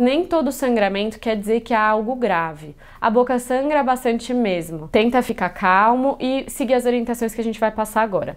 Nem todo sangramento quer dizer que há algo grave. A boca sangra bastante mesmo. Tenta ficar calmo e seguir as orientações que a gente vai passar agora.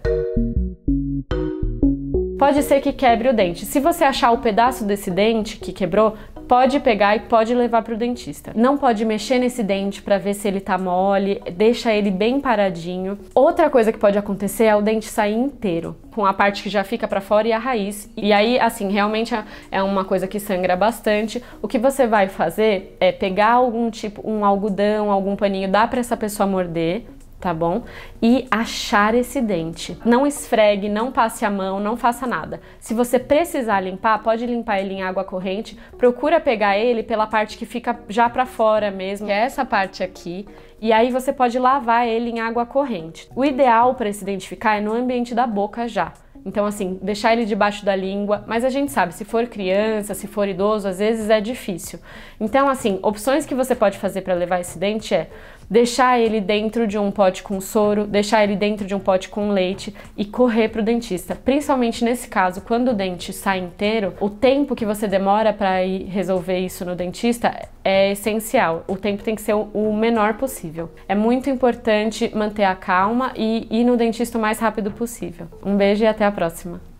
Pode ser que quebre o dente. Se você achar o pedaço desse dente que quebrou, pode pegar e pode levar para o dentista. Não pode mexer nesse dente para ver se ele tá mole, deixa ele bem paradinho. Outra coisa que pode acontecer é o dente sair inteiro, com a parte que já fica para fora e a raiz. E aí, assim, realmente é, é uma coisa que sangra bastante. O que você vai fazer é pegar algum tipo, um algodão, algum paninho, dá para essa pessoa morder, tá bom? E achar esse dente. Não esfregue, não passe a mão, não faça nada. Se você precisar limpar, pode limpar ele em água corrente. Procura pegar ele pela parte que fica já para fora mesmo, que é essa parte aqui. E aí você pode lavar ele em água corrente. O ideal para se identificar é no ambiente da boca já. Então, assim, deixar ele debaixo da língua, mas a gente sabe, se for criança, se for idoso, às vezes é difícil. Então, assim, opções que você pode fazer para levar esse dente é deixar ele dentro de um pote com soro, deixar ele dentro de um pote com leite e correr para o dentista. Principalmente nesse caso, quando o dente sai inteiro, o tempo que você demora para ir resolver isso no dentista é essencial. O tempo tem que ser o menor possível. É muito importante manter a calma e ir no dentista o mais rápido possível. Um beijo e até a próxima!